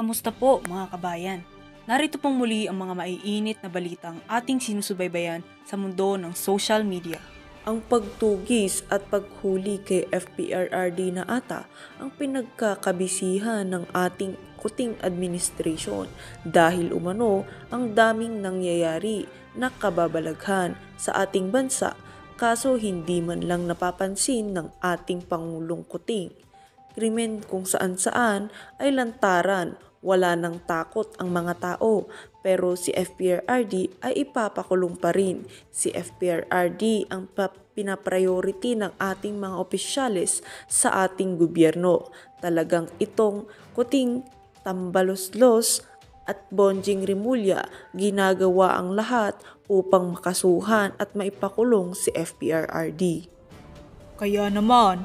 Kamusta po mga kabayan? Narito pong muli ang mga maiinit na balitang ating sinusubaybayan sa mundo ng social media. Ang pagtugis at paghuli kay FPRRD na ata ang pinagkakabisihan ng ating kuting administration dahil umano ang daming nangyayari na kababalaghan sa ating bansa kaso hindi man lang napapansin ng ating Pangulong Kuting. Krimen kung saan saan ay lantaran wala nang takot ang mga tao pero si FPRRD ay ipapakulong pa rin. Si FPRRD ang pinapriority ng ating mga opisyalis sa ating gobyerno. Talagang itong kuting tambaloslos at Bonjing Rimulya ginagawa ang lahat upang makasuhan at maipakulong si FPRRD. Kaya naman,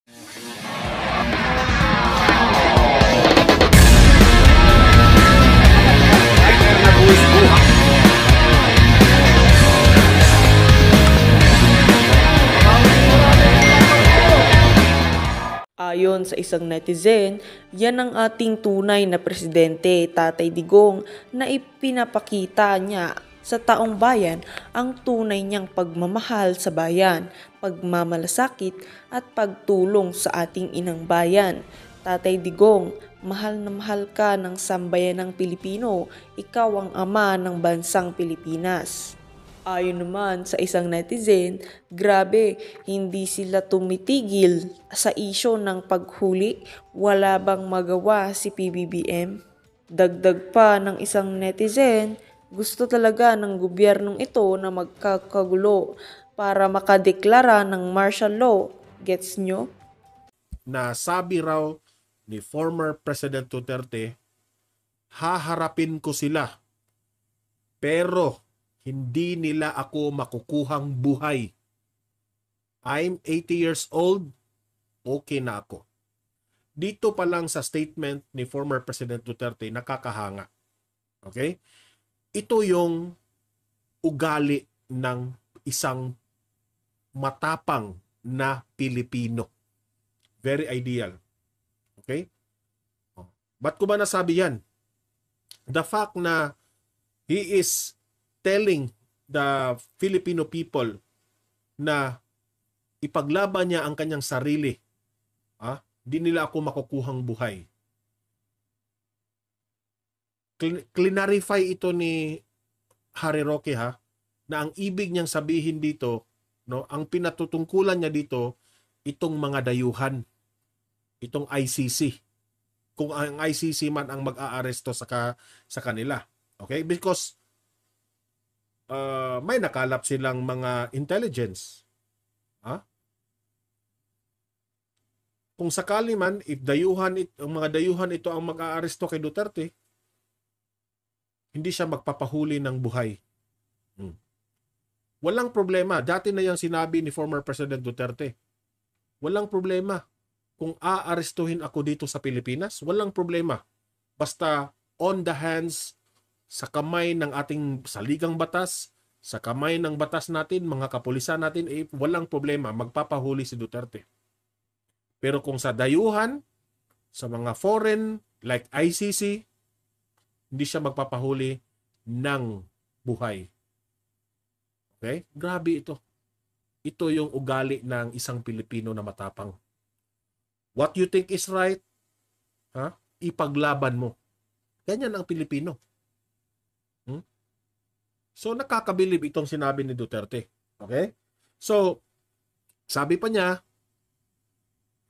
ayon sa isang netizen, yan ang ating tunay na presidente, Tatay Digong, na ipinapakita niya sa taong bayan ang tunay niyang pagmamahal sa bayan, pagmamalasakit at pagtulong sa ating inang bayan. Tatay Digong, mahal na mahal ka ng sambayan ng Pilipino, ikaw ang ama ng bansang Pilipinas. Ayon naman sa isang netizen, grabe, hindi sila tumitigil sa isyo ng paghuli, wala bang magawa si PBBM? Dagdag pa ng isang netizen, gusto talaga ng gobyernong ito na magkakagulo para makadeklara ng martial law. Gets nyo? Nasabi raw ni former President Duterte, haharapin ko sila. Pero hindi nila ako makukuhang buhay. I'm 80 years old, okay na ako. Dito pa lang sa statement ni former President Duterte, nakakahanga. Okay? Ito yung ugali ng isang matapang na Pilipino. Very ideal. Okay? Oh. Ba't ko ba nasabi yan? The fact na he is telling the Filipino people na ipaglaban niya ang kanyang sarili. Ah, di nila ako makukuhang buhay. Cl Clinarify ito ni Harry Roque ha na ang ibig niyang sabihin dito, no, ang pinatutungkulan niya dito itong mga dayuhan, itong ICC. Kung ang ICC man ang mag-aaresto sa ka, sa kanila. Okay? Because uh, may nakalap silang mga intelligence. Ha? Kung sakali man, if dayuhan, it, ang mga dayuhan ito ang mag-aaresto kay Duterte, hindi siya magpapahuli ng buhay. Hmm. Walang problema. Dati na yung sinabi ni former President Duterte. Walang problema kung aarestuhin ako dito sa Pilipinas. Walang problema. Basta on the hands sa kamay ng ating saligang batas, sa kamay ng batas natin, mga kapulisan natin, eh, walang problema, magpapahuli si Duterte. Pero kung sa dayuhan, sa mga foreign like ICC, hindi siya magpapahuli ng buhay. Okay? Grabe ito. Ito yung ugali ng isang Pilipino na matapang. What you think is right, ha? ipaglaban mo. Ganyan ang Pilipino. So nakakabilib itong sinabi ni Duterte. Okay? So sabi pa niya,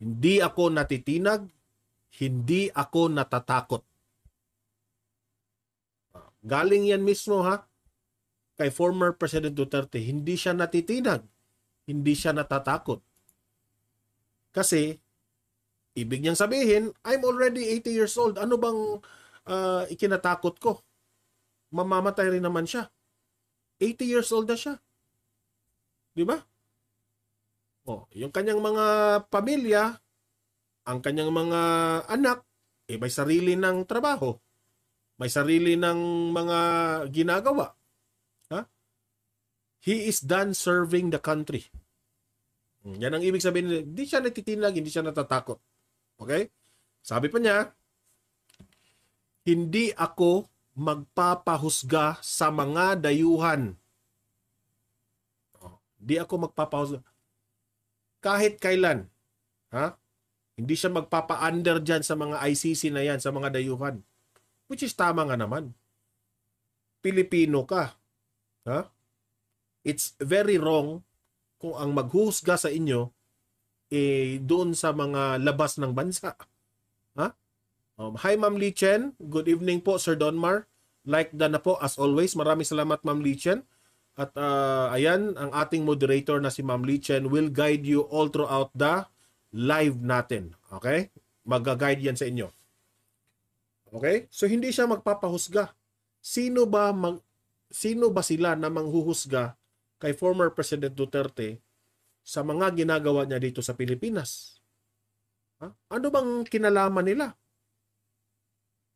hindi ako natitinag, hindi ako natatakot. Galing yan mismo ha kay former President Duterte, hindi siya natitinag, hindi siya natatakot. Kasi ibig niyang sabihin, I'm already 80 years old. Ano bang uh, ikinatakot ko? Mamamatay rin naman siya. 80 years old na siya. Di ba? Oh, yung kanyang mga pamilya, ang kanyang mga anak, eh may sarili ng trabaho. May sarili ng mga ginagawa. Ha? He is done serving the country. Hmm, yan ang ibig sabihin. Hindi siya natitinag, hindi siya natatakot. Okay? Sabi pa niya, hindi ako magpapahusga sa mga dayuhan. Hindi oh, ako magpapahusga. Kahit kailan. Ha? Hindi siya magpapa-under dyan sa mga ICC na yan, sa mga dayuhan. Which is tama nga naman. Pilipino ka. Ha? It's very wrong kung ang maghusga sa inyo eh, doon sa mga labas ng bansa. Ha? Um, hi, Ma'am Lee Chen. Good evening po, Sir Donmar like the na po as always. Maraming salamat Ma'am Lichen. At uh, ayan, ang ating moderator na si Ma'am Lichen will guide you all throughout the live natin. Okay? Magga-guide yan sa inyo. Okay? So hindi siya magpapahusga. Sino ba mag sino ba sila na manghuhusga kay former President Duterte sa mga ginagawa niya dito sa Pilipinas? Ha? Ano bang kinalaman nila?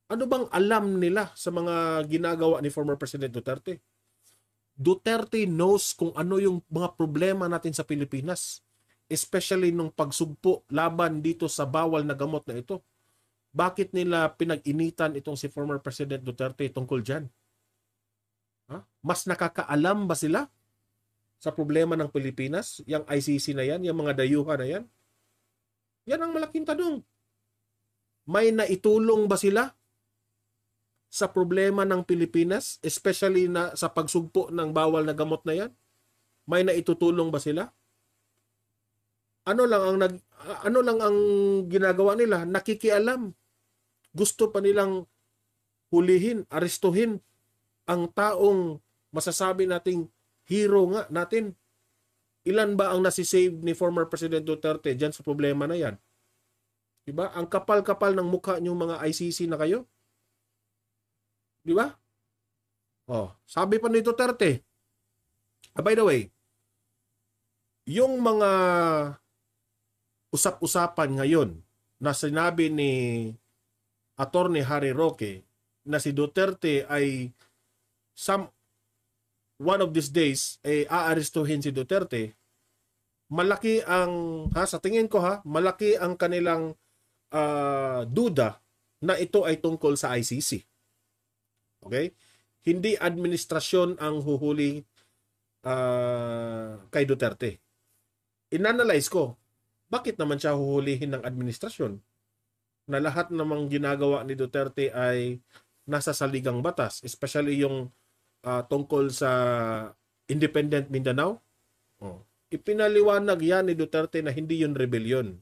Ano bang alam nila sa mga ginagawa ni former President Duterte? Duterte knows kung ano yung mga problema natin sa Pilipinas. Especially nung pagsugpo laban dito sa bawal na gamot na ito. Bakit nila pinag-initan itong si former President Duterte tungkol dyan? Ha? Mas nakakaalam ba sila sa problema ng Pilipinas? Yung ICC na yan, yung mga dayuhan na yan? Yan ang malaking tanong. May naitulong ba sila sa problema ng Pilipinas, especially na sa pagsugpo ng bawal na gamot na yan? May naitutulong ba sila? Ano lang ang nag, ano lang ang ginagawa nila? Nakikialam. Gusto pa nilang hulihin, arestuhin ang taong masasabi nating hero nga natin. Ilan ba ang nasisave ni former President Duterte dyan sa problema na yan? Diba? Ang kapal-kapal ng mukha niyong mga ICC na kayo. Di ba? Oh, sabi pa ni Duterte. Uh, by the way, yung mga usap-usapan ngayon na sinabi ni Attorney Harry Roque na si Duterte ay some one of these days ay eh, aarestuhin si Duterte malaki ang ha sa tingin ko ha malaki ang kanilang uh, duda na ito ay tungkol sa ICC Okay? Hindi administrasyon ang huhuli uh, kay Duterte. Inanalyze ko, bakit naman siya huhulihin ng administrasyon? Na lahat namang ginagawa ni Duterte ay nasa saligang batas, especially yung uh, tungkol sa Independent Mindanao. Oh. Ipinaliwanag yan ni Duterte na hindi yun rebellion.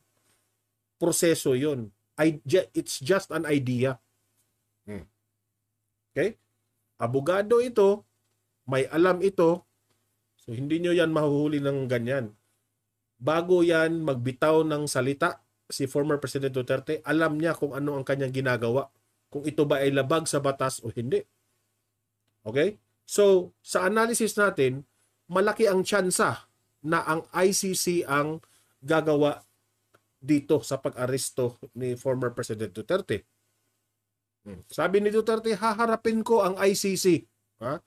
Proseso yun. I, it's just an idea. Hmm. Okay? Abogado ito, may alam ito, so hindi niyo yan mahuhuli ng ganyan. Bago yan magbitaw ng salita, si former President Duterte, alam niya kung ano ang kanyang ginagawa. Kung ito ba ay labag sa batas o hindi. Okay? So, sa analysis natin, malaki ang tsansa na ang ICC ang gagawa dito sa pag-aresto ni former President Duterte. Hmm. Sabi ni Duterte, haharapin ko ang ICC. Ha?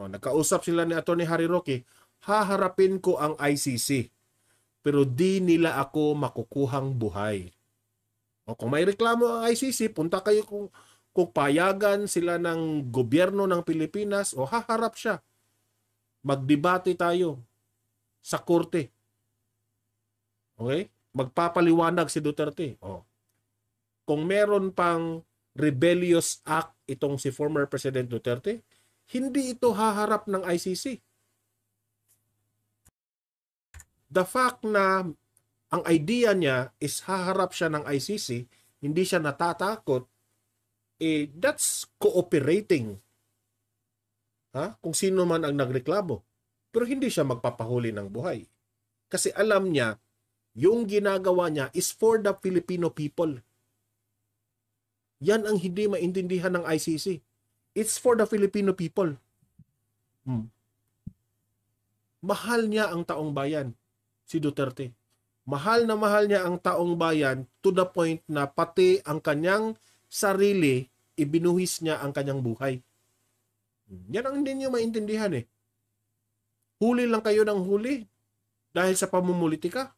O, oh, nagkausap sila ni Atty. Hariroki, haharapin ko ang ICC. Pero di nila ako makukuhang buhay. O, oh, kung may reklamo ang ICC, punta kayo kung, kung payagan sila ng gobyerno ng Pilipinas o oh, haharap siya. Magdebate tayo sa korte. Okay? Magpapaliwanag si Duterte. O. Kung meron pang rebellious act itong si former President Duterte, hindi ito haharap ng ICC. The fact na ang idea niya is haharap siya ng ICC, hindi siya natatakot, eh, that's cooperating. Ha? Kung sino man ang nagreklamo. Pero hindi siya magpapahuli ng buhay. Kasi alam niya, yung ginagawa niya is for the Filipino people. Yan ang hindi maintindihan ng ICC. It's for the Filipino people. Hmm. Mahal niya ang taong bayan, si Duterte. Mahal na mahal niya ang taong bayan to the point na pati ang kanyang sarili, ibinuhis niya ang kanyang buhay. Yan ang hindi niyo maintindihan eh. Huli lang kayo ng huli dahil sa pamumulitika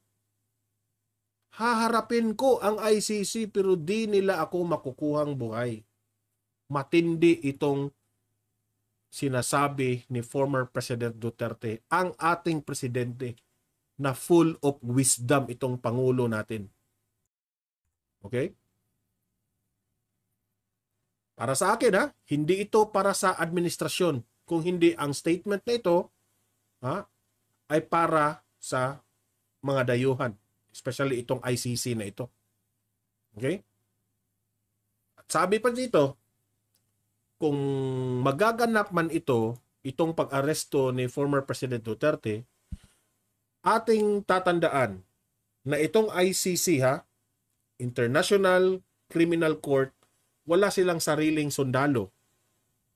haharapin ko ang ICC pero di nila ako makukuhang buhay. Matindi itong sinasabi ni former President Duterte, ang ating presidente na full of wisdom itong Pangulo natin. Okay? Para sa akin ha, hindi ito para sa administrasyon. Kung hindi ang statement na ito ha, ay para sa mga dayuhan. Especially itong ICC na ito. Okay? At sabi pa dito, kung magaganap man ito, itong pag-aresto ni former President Duterte, ating tatandaan na itong ICC ha, International Criminal Court, wala silang sariling sundalo.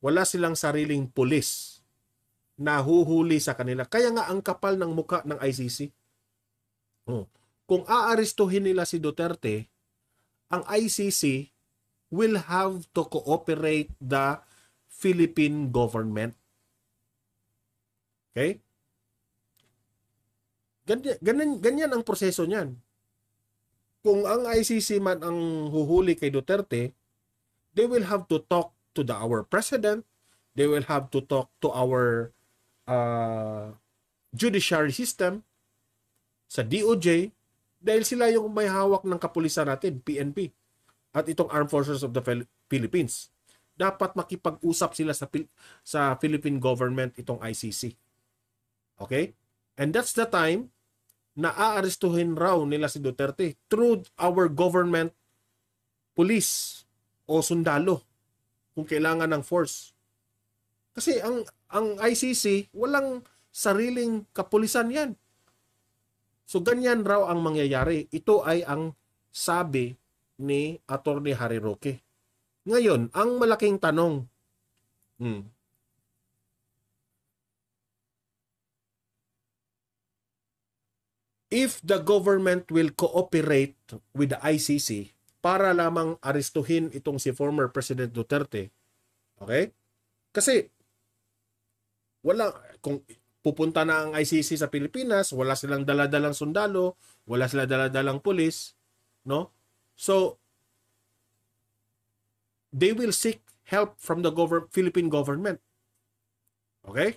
Wala silang sariling pulis na huhuli sa kanila. Kaya nga ang kapal ng muka ng ICC. Oh kung aarestuhin nila si Duterte, ang ICC will have to cooperate the Philippine government. Okay? Ganyan, ganyan, ganyan ang proseso niyan. Kung ang ICC man ang huhuli kay Duterte, they will have to talk to the our president, they will have to talk to our uh, judiciary system, sa DOJ, dahil sila yung may hawak ng kapulisan natin, PNP, at itong Armed Forces of the Philippines. Dapat makipag-usap sila sa, sa Philippine government itong ICC. Okay? And that's the time na aarestuhin raw nila si Duterte through our government police o sundalo kung kailangan ng force. Kasi ang ang ICC walang sariling kapulisan 'yan. So ganyan raw ang mangyayari. Ito ay ang sabi ni Atty. Attorney Roque. Ngayon, ang malaking tanong, hmm, if the government will cooperate with the ICC para lamang arestuhin itong si former President Duterte, okay? Kasi, wala, kung pupunta na ang ICC sa Pilipinas, wala silang daladalang sundalo, wala silang daladalang pulis, no? So they will seek help from the government, Philippine government. Okay?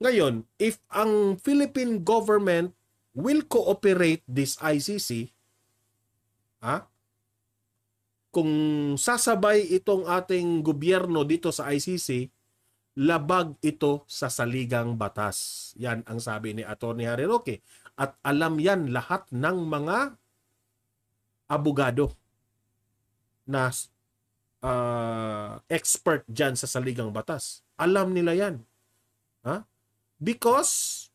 Ngayon, if ang Philippine government will cooperate this ICC, ha? kung sasabay itong ating gobyerno dito sa ICC, labag ito sa saligang batas. Yan ang sabi ni Atty. Hariroque. At alam yan lahat ng mga abogado na uh, expert dyan sa saligang batas. Alam nila yan. Ha? Because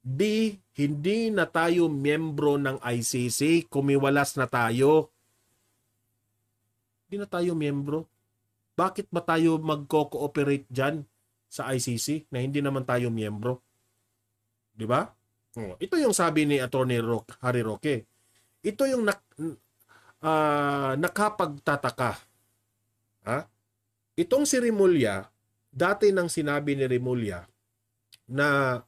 B, hindi na tayo miyembro ng ICC, kumiwalas na tayo. Hindi na tayo miyembro bakit ba tayo magko-cooperate dyan sa ICC na hindi naman tayo miyembro? Di ba? Ito yung sabi ni Attorney Rock, Harry Roque. Ito yung nak, uh, nakapagtataka. Ha? Itong si Rimulya, dati nang sinabi ni Rimulya na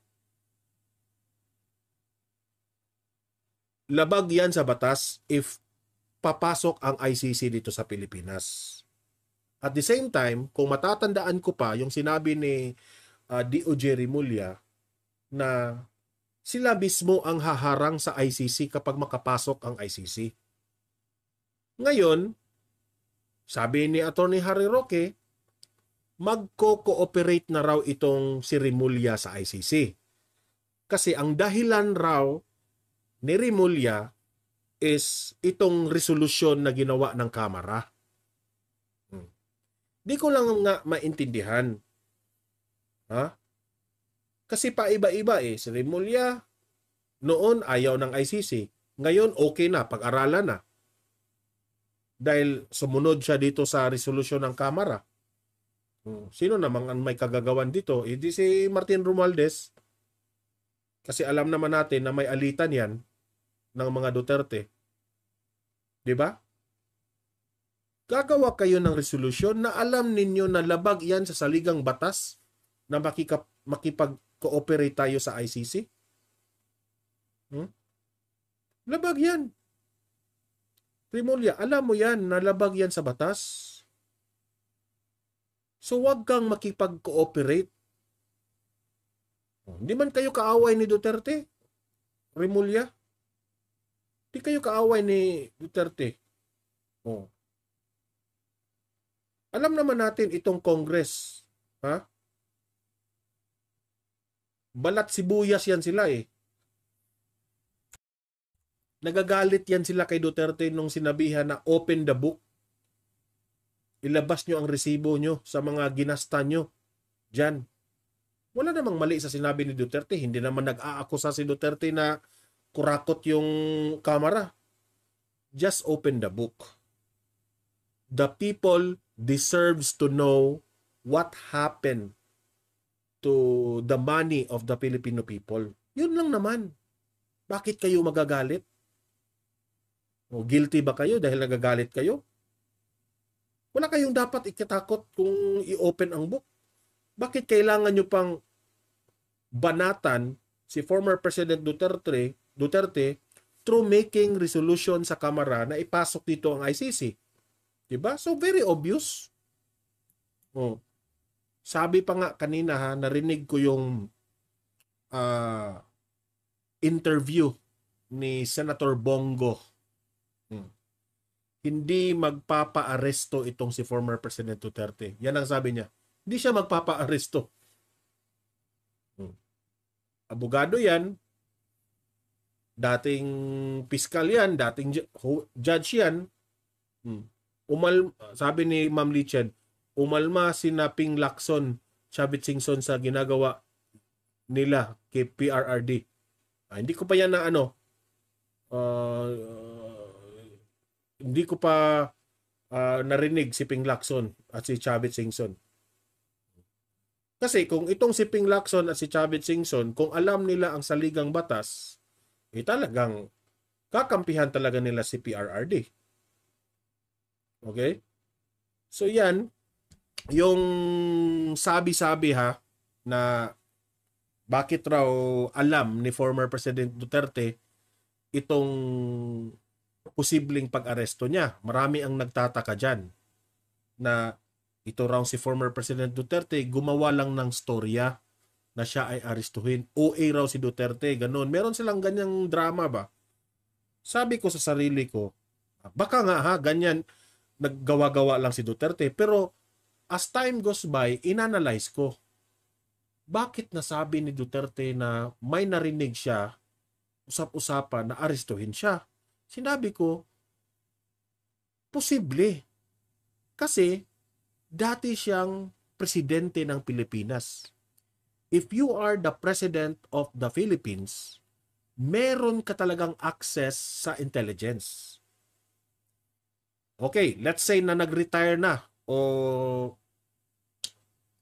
labag yan sa batas if papasok ang ICC dito sa Pilipinas. At the same time, kung matatandaan ko pa yung sinabi ni uh, ah, DOJ Rimulya na sila mismo ang haharang sa ICC kapag makapasok ang ICC. Ngayon, sabi ni Attorney Harry Roque, magko-cooperate na raw itong si Rimulya sa ICC. Kasi ang dahilan raw ni Rimulya is itong resolusyon na ginawa ng Kamara. Di ko lang nga maintindihan. Ha? Kasi paiba-iba eh. Si Remulla, noon ayaw ng ICC. Ngayon okay na, pag-aralan na. Dahil sumunod siya dito sa resolusyon ng Kamara. Hmm. Sino namang may kagagawan dito? Hindi e, si Martin Romualdez. Kasi alam naman natin na may alitan yan ng mga Duterte. 'Di ba? gagawa kayo ng resolusyon na alam ninyo na labag yan sa saligang batas na makikap, makipag-cooperate tayo sa ICC? Hmm? Labag yan. Trimolya, alam mo yan, na labag yan sa batas. So wag kang makipag-cooperate. Oh, hindi man kayo kaaway ni Duterte, Rimulya. Hindi kayo kaaway ni Duterte. Oh. Alam naman natin itong Congress, ha? Balat sibuyas yan sila eh. Nagagalit yan sila kay Duterte nung sinabihan na open the book. Ilabas nyo ang resibo nyo sa mga ginasta nyo. Diyan. Wala namang mali sa sinabi ni Duterte. Hindi naman nag-aakusa si Duterte na kurakot yung kamera. Just open the book. The people deserves to know what happened to the money of the Filipino people. Yun lang naman. Bakit kayo magagalit? O guilty ba kayo dahil nagagalit kayo? Wala kayong dapat ikatakot kung i-open ang book. Bakit kailangan nyo pang banatan si former President Duterte, Duterte through making resolution sa Kamara na ipasok dito ang ICC? Diba? So, very obvious. Oh. Sabi pa nga kanina ha, narinig ko yung uh, interview ni Senator Bongo. Hmm. Hindi magpapa-aresto itong si former President Duterte. Yan ang sabi niya. Hindi siya magpapaaresto. Hmm. Abogado yan. Dating piskal yan. Dating judge yan. Hmm umal sabi ni Ma'am Lichad, umalma si Naping Lacson, Chavit Singson sa ginagawa nila kay PRRD. Ah, hindi ko pa yan na ano, uh, uh, hindi ko pa uh, narinig si Ping Lacson at si Chavit Singson. Kasi kung itong si Ping Lacson at si Chavit Singson, kung alam nila ang saligang batas, eh talagang kakampihan talaga nila si PRRD. Okay? So yan, yung sabi-sabi ha, na bakit raw alam ni former President Duterte itong posibleng pag-aresto niya. Marami ang nagtataka dyan na ito raw si former President Duterte gumawa lang ng storya na siya ay aristuhin. OA raw si Duterte, ganun. Meron silang ganyang drama ba? Sabi ko sa sarili ko, baka nga ha, ganyan naggawa-gawa lang si Duterte. Pero as time goes by, inanalyze ko, bakit nasabi ni Duterte na may narinig siya, usap-usapan na aristuhin siya? Sinabi ko, posible. Kasi dati siyang presidente ng Pilipinas. If you are the president of the Philippines, meron ka talagang access sa intelligence. Okay, let's say na nag-retire na o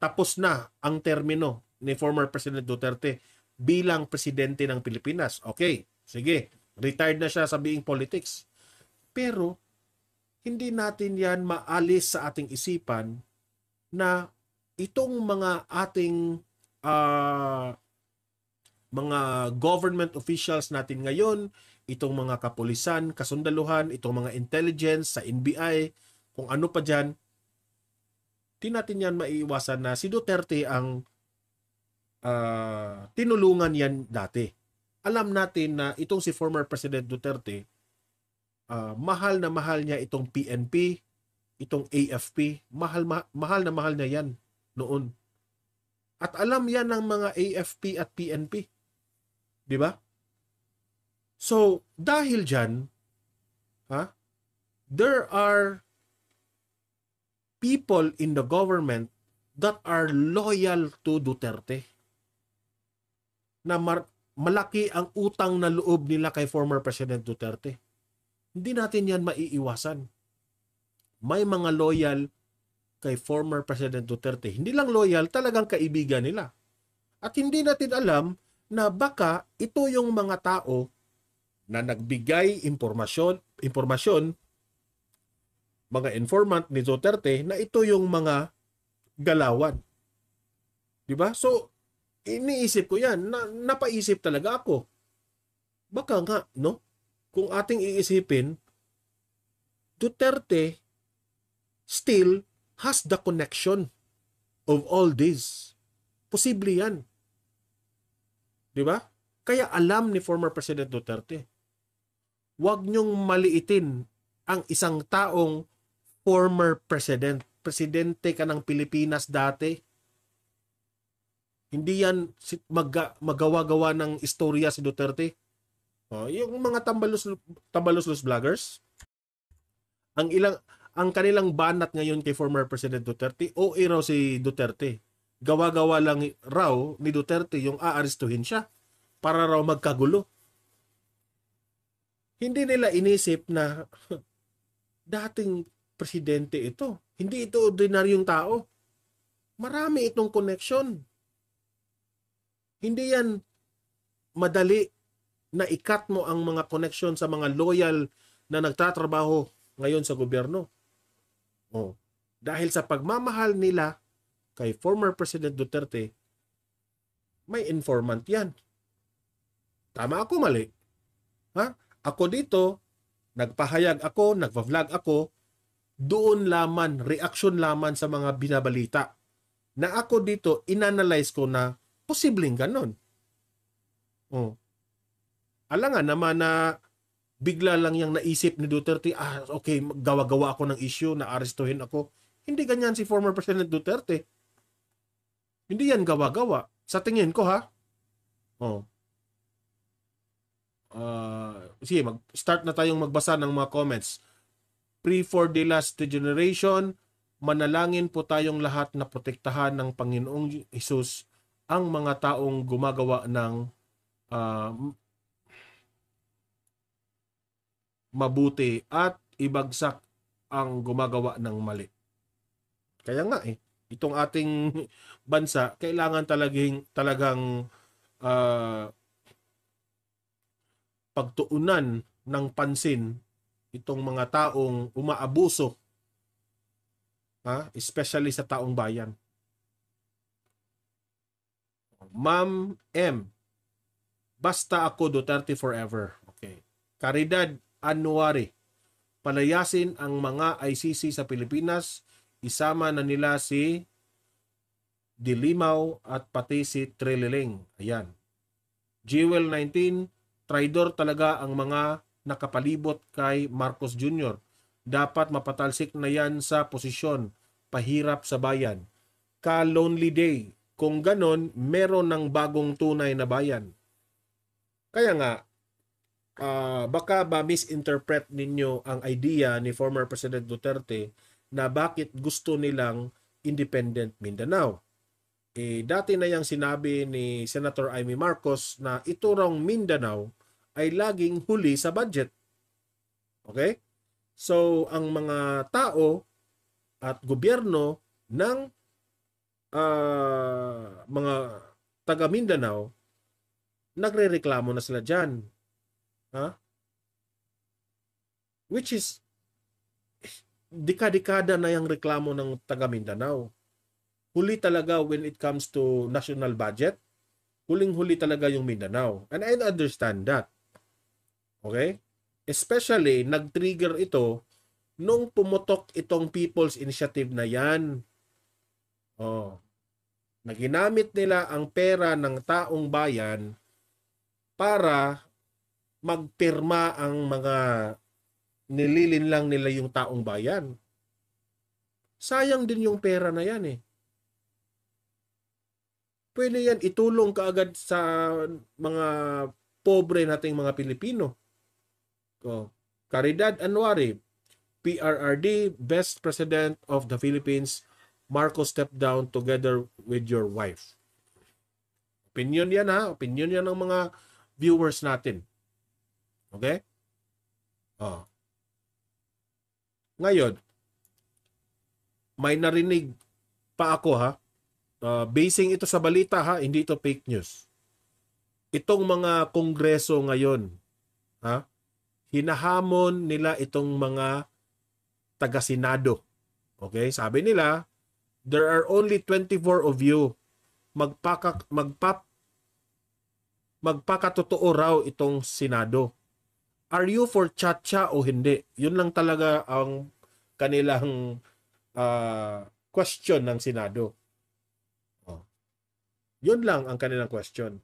tapos na ang termino ni former President Duterte bilang presidente ng Pilipinas. Okay, sige, retired na siya sa being politics. Pero hindi natin yan maalis sa ating isipan na itong mga ating uh, mga government officials natin ngayon, itong mga kapulisan, kasundaluhan, itong mga intelligence sa NBI, kung ano pa dyan, di natin yan maiiwasan na si Duterte ang uh, tinulungan yan dati. Alam natin na itong si former President Duterte, uh, mahal na mahal niya itong PNP, itong AFP, mahal, ma- mahal na mahal niya yan noon. At alam yan ng mga AFP at PNP. Di ba? So, dahil dyan, ha, there are people in the government that are loyal to Duterte. Na mar- malaki ang utang na loob nila kay former President Duterte. Hindi natin yan maiiwasan. May mga loyal kay former President Duterte. Hindi lang loyal, talagang kaibigan nila. At hindi natin alam na baka ito yung mga tao na nagbigay impormasyon, impormasyon mga informant ni Duterte na ito yung mga galawan. 'Di ba? So iniisip ko 'yan, na, napaisip talaga ako. Baka nga, no? Kung ating iisipin, Duterte still has the connection of all this. Posible 'yan. 'Di ba? Kaya alam ni former President Duterte huwag niyong maliitin ang isang taong former president. Presidente ka ng Pilipinas dati. Hindi yan mag magawa-gawa ng istorya si Duterte. Oh, yung mga tambalos tambalos vloggers, ang ilang ang kanilang banat ngayon kay former President Duterte, o raw si Duterte. Gawa-gawa lang raw ni Duterte yung aarestuhin siya para raw magkagulo hindi nila inisip na dating presidente ito. Hindi ito ordinaryong tao. Marami itong connection. Hindi yan madali na ikat mo ang mga connection sa mga loyal na nagtatrabaho ngayon sa gobyerno. Oh, dahil sa pagmamahal nila kay former President Duterte, may informant yan. Tama ako mali. Ha? Ako dito, nagpahayag ako, nagpa-vlog ako, doon laman, reaction laman sa mga binabalita. Na ako dito, inanalyze ko na posibleng ganon. Oh. nga naman na bigla lang yung naisip ni Duterte, ah, okay, gawa-gawa ako ng issue, naarestuhin ako. Hindi ganyan si former President Duterte. Hindi yan gawa-gawa. Sa tingin ko, ha? Oh. Uh, sige, mag-start na tayong magbasa ng mga comments. Pre for the last generation, manalangin po tayong lahat na protektahan ng Panginoong Jesus ang mga taong gumagawa ng uh, mabuti at ibagsak ang gumagawa ng mali. Kaya nga eh, itong ating bansa, kailangan talagang, talagang uh, pagtuunan ng pansin itong mga taong umaabuso ha? especially sa taong bayan. Ma'am M. Basta ako Duterte forever. Okay. Caridad Anuari. Palayasin ang mga ICC sa Pilipinas. Isama na nila si Dilimaw at pati si Trililing. Ayan. Jewel 19. Traidor talaga ang mga nakapalibot kay Marcos Jr. Dapat mapatalsik na yan sa posisyon, pahirap sa bayan. Ka Lonely Day, kung ganon, meron ng bagong tunay na bayan. Kaya nga, uh, baka ba misinterpret ninyo ang idea ni former President Duterte na bakit gusto nilang independent Mindanao. Eh, dati na yang sinabi ni Senator Amy Marcos na ito raw Mindanao ay laging huli sa budget. Okay? So, ang mga tao at gobyerno ng uh, mga taga Mindanao, nagrereklamo na sila diyan. Ha? Which is, dekada-dekada na yung reklamo ng taga Mindanao. Huli talaga when it comes to national budget, huling-huli talaga yung Mindanao. And I understand that. Okay? Especially, nag-trigger ito nung pumutok itong People's Initiative na yan. Oh, Naginamit nila ang pera ng taong bayan para magpirma ang mga nililin lang nila yung taong bayan. Sayang din yung pera na yan eh. Pwede yan itulong kaagad sa mga pobre nating mga Pilipino. Oh, Caridad Anwari, PRRD, Best President of the Philippines, Marcos step down together with your wife. Opinion yan ha, opinion yan ng mga viewers natin. Okay? Oh. Ngayon, may narinig pa ako ha. Uh, basing ito sa balita ha, hindi ito fake news. Itong mga kongreso ngayon, ha? hinahamon nila itong mga taga-Senado. Okay? Sabi nila, there are only 24 of you. Magpaka, magpap, magpakatotoo raw itong Senado. Are you for chacha o hindi? Yun lang talaga ang kanilang uh, question ng Senado. Oh. Yun lang ang kanilang question.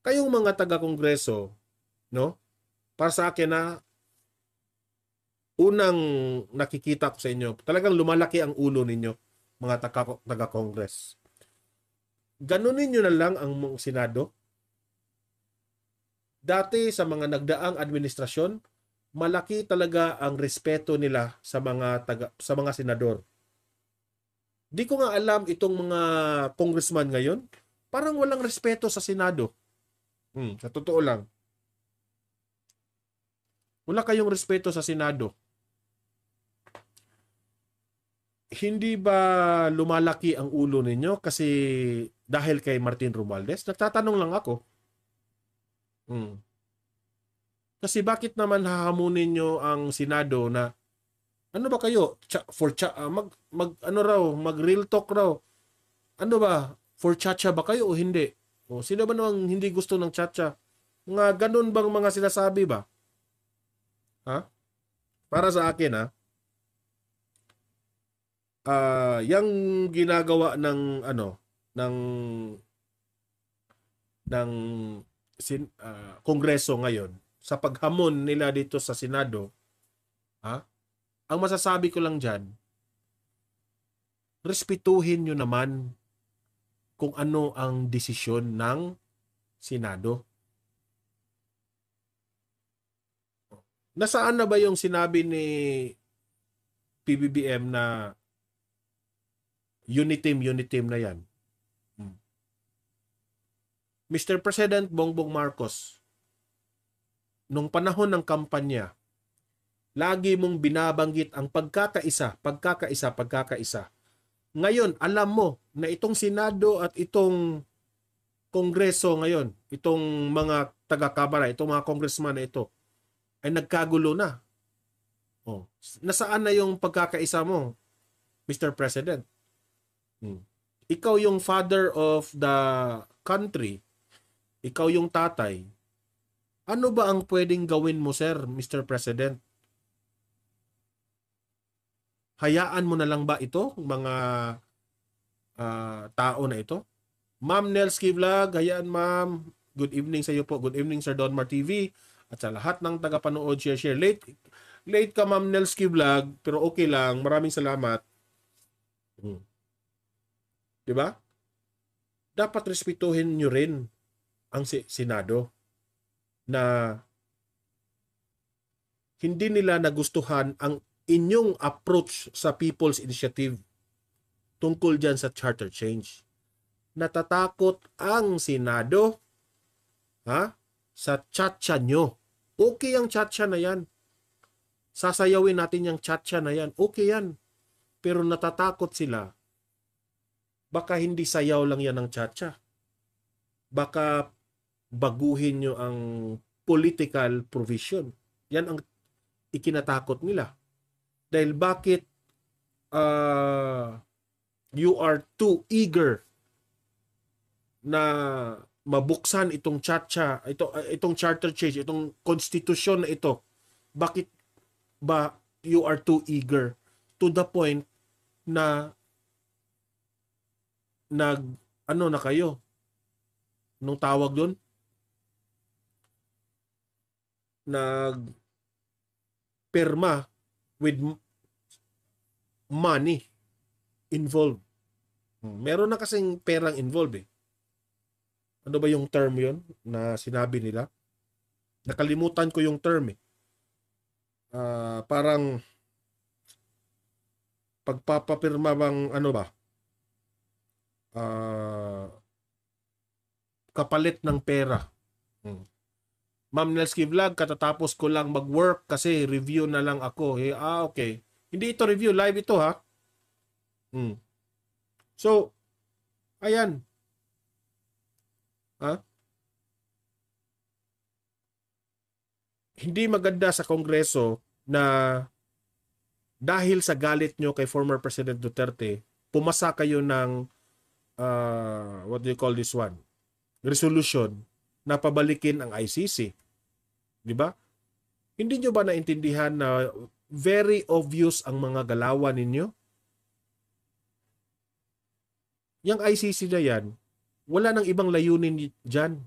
Kayong mga taga-kongreso, no? para sa akin na ah, unang nakikita ko sa inyo, talagang lumalaki ang ulo ninyo, mga taga-Congress. Ganun ninyo na lang ang mong Senado. Dati sa mga nagdaang administrasyon, malaki talaga ang respeto nila sa mga taga, sa mga senador. Di ko nga alam itong mga congressman ngayon, parang walang respeto sa Senado. Hmm, sa totoo lang. Wala kayong respeto sa Senado. Hindi ba lumalaki ang ulo ninyo kasi dahil kay Martin Romualdez? Nagtatanong lang ako. Hmm. Kasi bakit naman hahamunin nyo ang Senado na ano ba kayo cha, for cha, uh, mag mag ano raw mag real talk raw ano ba for chacha ba kayo o hindi o sino ba namang hindi gusto ng chacha nga ganun bang mga sinasabi ba ha? Para sa akin ha. Ah, uh, yung ginagawa ng ano ng ng sin, uh, kongreso ngayon sa paghamon nila dito sa Senado, ha? Ang masasabi ko lang diyan, respetuhin niyo naman kung ano ang desisyon ng Senado. Nasaan na ba yung sinabi ni PBBM na uniteam, uniteam na yan? Mr. Hmm. President Bongbong Marcos, nung panahon ng kampanya, lagi mong binabanggit ang pagkakaisa, pagkakaisa, pagkakaisa. Ngayon, alam mo na itong Senado at itong Kongreso ngayon, itong mga taga-Kamara, itong mga congressman na ito, ay nagkagulo na. Oh, nasaan na yung pagkakaisa mo, Mr. President? Hmm. Ikaw yung father of the country. Ikaw yung tatay. Ano ba ang pwedeng gawin mo, sir, Mr. President? Hayaan mo na lang ba ito, mga uh, tao na ito? Ma'am Nels Kivlag, hayaan ma'am. Good evening sa iyo po. Good evening, Sir Donmar TV at sa lahat ng tagapanood share share late late ka ma'am Nelski vlog pero okay lang maraming salamat hmm. di ba dapat respetuhin niyo rin ang Senado na hindi nila nagustuhan ang inyong approach sa People's Initiative tungkol diyan sa charter change. Natatakot ang Senado ha, sa chacha nyo. Okay ang chacha na yan. Sasayawin natin yung chacha na yan. Okay yan. Pero natatakot sila. Baka hindi sayaw lang yan ang chacha. Baka baguhin nyo ang political provision. Yan ang ikinatakot nila. Dahil bakit uh, you are too eager na mabuksan itong charter, ito itong charter change, itong konstitusyon na ito. Bakit ba you are too eager to the point na nag ano na kayo? Nung tawag doon? Nag perma with money involved. Hmm, meron na kasing perang involved eh ano ba yung term yon na sinabi nila? Nakalimutan ko yung term eh. Uh, parang pagpapapirma bang ano ba? Uh, kapalit ng pera. Hmm. Ma'am Nelski Vlog, katatapos ko lang mag-work kasi review na lang ako. Eh, ah, okay. Hindi ito review, live ito ha. Hmm. So, ayan. Ha? Hindi maganda sa Kongreso na dahil sa galit nyo kay former President Duterte, pumasa kayo ng uh, what do you call this one? Resolution na pabalikin ang ICC. 'Di ba? Hindi nyo ba naintindihan na very obvious ang mga galawan ninyo? Yung ICC na yan, wala nang ibang layunin dyan.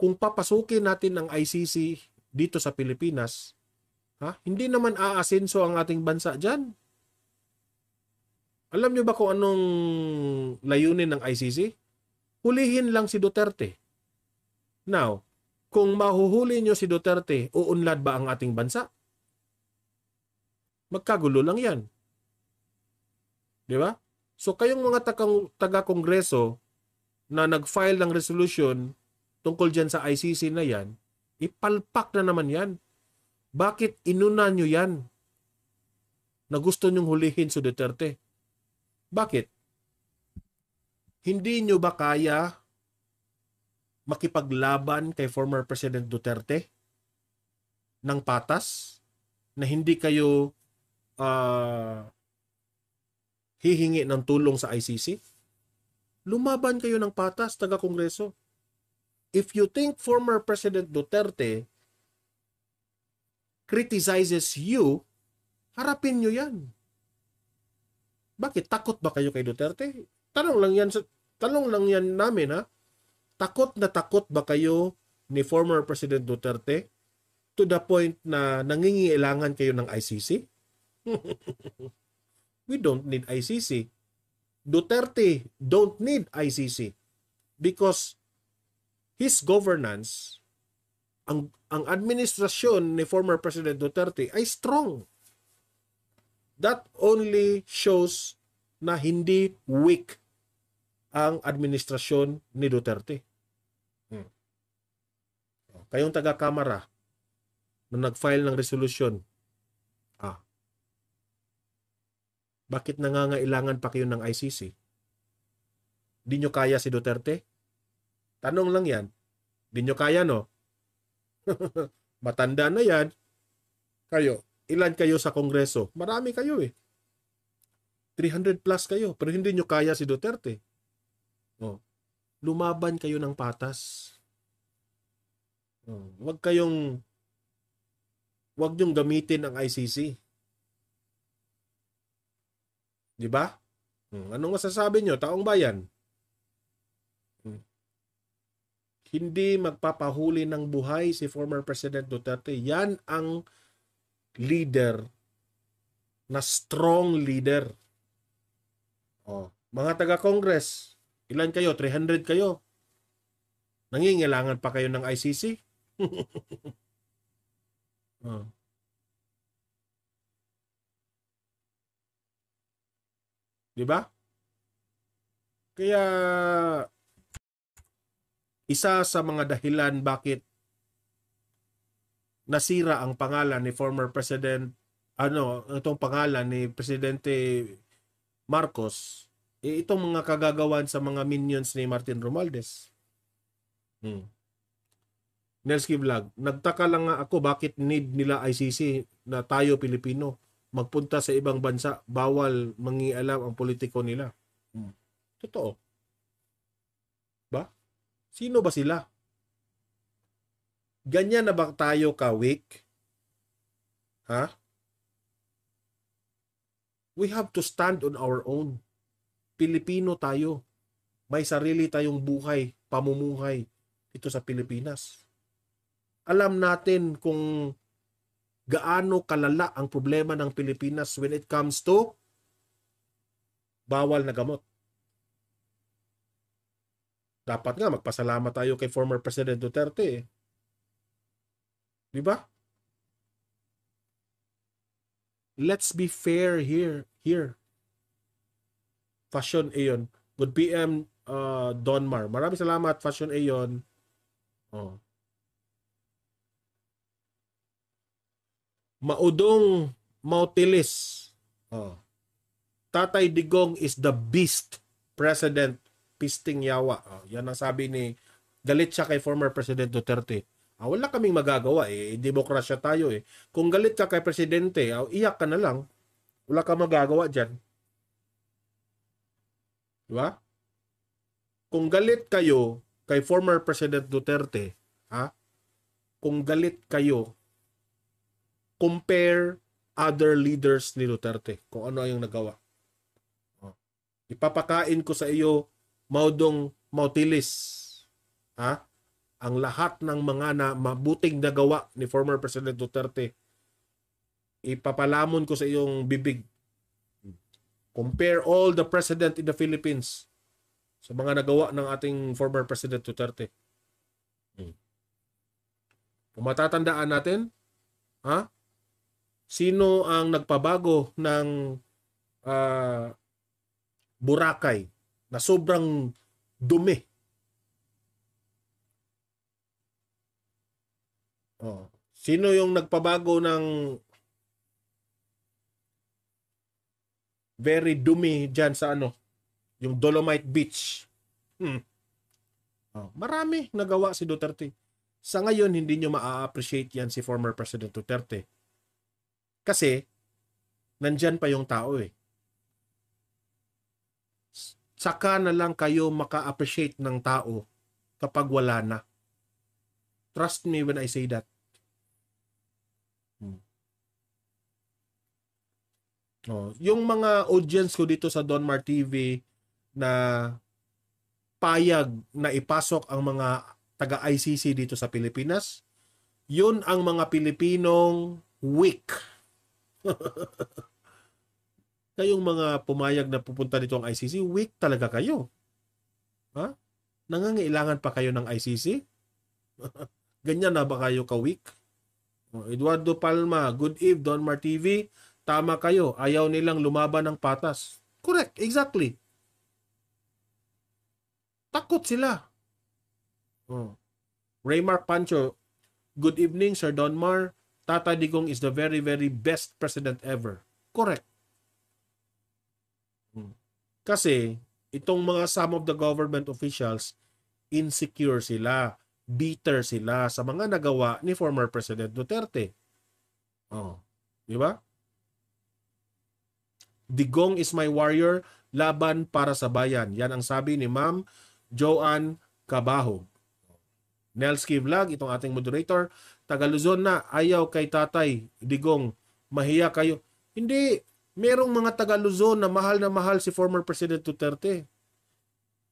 Kung papasukin natin ang ICC dito sa Pilipinas, ha, hindi naman aasenso ang ating bansa dyan. Alam nyo ba kung anong layunin ng ICC? Hulihin lang si Duterte. Now, kung mahuhuli nyo si Duterte, uunlad ba ang ating bansa? Magkagulo lang yan. Di ba? So kayong mga taga-kongreso, na nag-file ng resolution tungkol dyan sa ICC na yan, ipalpak na naman yan. Bakit inuna nyo yan na gusto nyong hulihin si Duterte? Bakit? Hindi nyo ba kaya makipaglaban kay former President Duterte ng patas na hindi kayo uh, hihingi ng tulong sa ICC? lumaban kayo ng patas, taga-kongreso. If you think former President Duterte criticizes you, harapin nyo yan. Bakit? Takot ba kayo kay Duterte? Tanong lang yan, tanong lang yan namin ha. Takot na takot ba kayo ni former President Duterte to the point na nangingiilangan kayo ng ICC? We don't need ICC Duterte don't need ICC because his governance ang ang administrasyon ni former President Duterte ay strong. That only shows na hindi weak ang administrasyon ni Duterte. Hmm. Kayong taga-kamara na nag-file ng resolution Bakit nangangailangan pa kayo ng ICC? Di nyo kaya si Duterte? Tanong lang yan. Di nyo kaya, no? Matanda na yan. Kayo, ilan kayo sa Kongreso? Marami kayo eh. 300 plus kayo, pero hindi nyo kaya si Duterte. Oh, lumaban kayo ng patas. Oh, huwag kayong wag niyong gamitin ang ICC 'Di ba? Hmm. Anong masasabi nyo, taong bayan? Hmm. Hindi magpapahuli ng buhay si former President Duterte. Yan ang leader na strong leader. Oh, mga taga-Congress, ilan kayo? 300 kayo. Nangingilangan pa kayo ng ICC? oh. 'Di ba? Kaya isa sa mga dahilan bakit nasira ang pangalan ni former president ano itong pangalan ni presidente Marcos eh, itong mga kagagawan sa mga minions ni Martin Romualdez. Hmm. Nelski Vlog, nagtaka lang nga ako bakit need nila ICC na tayo Pilipino magpunta sa ibang bansa, bawal mangialam ang politiko nila. Hmm. Totoo. Ba? Sino ba sila? Ganyan na ba tayo ka-weak? Ha? We have to stand on our own. Pilipino tayo. May sarili tayong buhay, pamumuhay dito sa Pilipinas. Alam natin kung gaano kalala ang problema ng Pilipinas when it comes to bawal na gamot. Dapat nga magpasalamat tayo kay former President Duterte. Eh. 'Di ba? Let's be fair here, here. Fashion Ayon. Good PM uh, Donmar. Maraming salamat Fashion Ayon. Oh. Maudong Mautilis. Oh. Tatay Digong is the beast president pisting yawa. Oh, yan ang sabi ni galit siya kay former President Duterte. Ah, wala kaming magagawa eh. Demokrasya tayo eh. Kung galit ka kay presidente, ah, iyak ka na lang. Wala kang magagawa diyan. Di ba? Kung galit kayo kay former President Duterte, ha? Ah, kung galit kayo compare other leaders ni Duterte kung ano yung nagawa. Oh. Ipapakain ko sa iyo, Maudong Mautilis, ha? ang lahat ng mga na mabuting nagawa ni former President Duterte. Ipapalamon ko sa iyong bibig. Compare all the president in the Philippines sa mga nagawa ng ating former President Duterte. Hmm. Kung matatandaan natin, ha? Sino ang nagpabago ng uh, Boracay na sobrang dumi? Oh, sino yung nagpabago ng very dumi diyan sa ano? Yung Dolomite Beach. Hmm. Oh, marami nagawa si Duterte. Sa ngayon, hindi niyo maa-appreciate yan si former President Duterte kasi, nandyan pa yung tao eh. Saka na lang kayo maka-appreciate ng tao kapag wala na. Trust me when I say that. Hmm. Oh, yung mga audience ko dito sa Donmar TV na payag na ipasok ang mga taga-ICC dito sa Pilipinas, yun ang mga Pilipinong weak Kayong mga pumayag na pupunta dito ang ICC, weak talaga kayo. Ha? Nangangailangan pa kayo ng ICC? Ganyan na ba kayo ka-weak? Oh, Eduardo Palma, good eve, Don Mar TV. Tama kayo, ayaw nilang lumaban ng patas. Correct, exactly. Takot sila. Oh. Raymark Pancho, good evening, Sir Donmar. Tatay Digong is the very, very best president ever. Correct. Hmm. Kasi, itong mga some of the government officials, insecure sila, bitter sila sa mga nagawa ni former President Duterte. Oh, di ba? Digong is my warrior, laban para sa bayan. Yan ang sabi ni Ma'am Joanne Cabaho. Nels Vlog, itong ating moderator, Tagaluzon na, ayaw kay tatay, digong, mahiya kayo. Hindi, merong mga Tagaluzon na mahal na mahal si former President Duterte.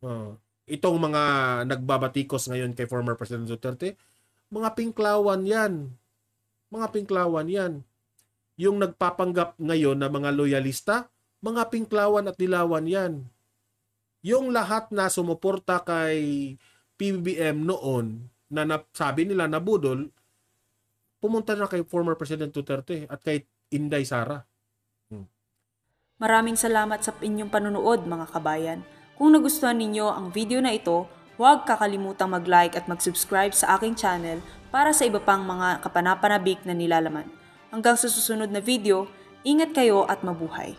Uh, itong mga nagbabatikos ngayon kay former President Duterte, mga pinklawan yan. Mga pinklawan yan. Yung nagpapanggap ngayon na mga loyalista, mga pinklawan at dilawan yan. Yung lahat na sumuporta kay PBM noon na sabi nila na budol, pumunta na kay former President Duterte at kay Inday Sara. Hmm. Maraming salamat sa inyong panunood mga kabayan. Kung nagustuhan ninyo ang video na ito, huwag kakalimutang mag-like at mag-subscribe sa aking channel para sa iba pang mga kapanapanabik na nilalaman. Hanggang sa susunod na video, ingat kayo at mabuhay!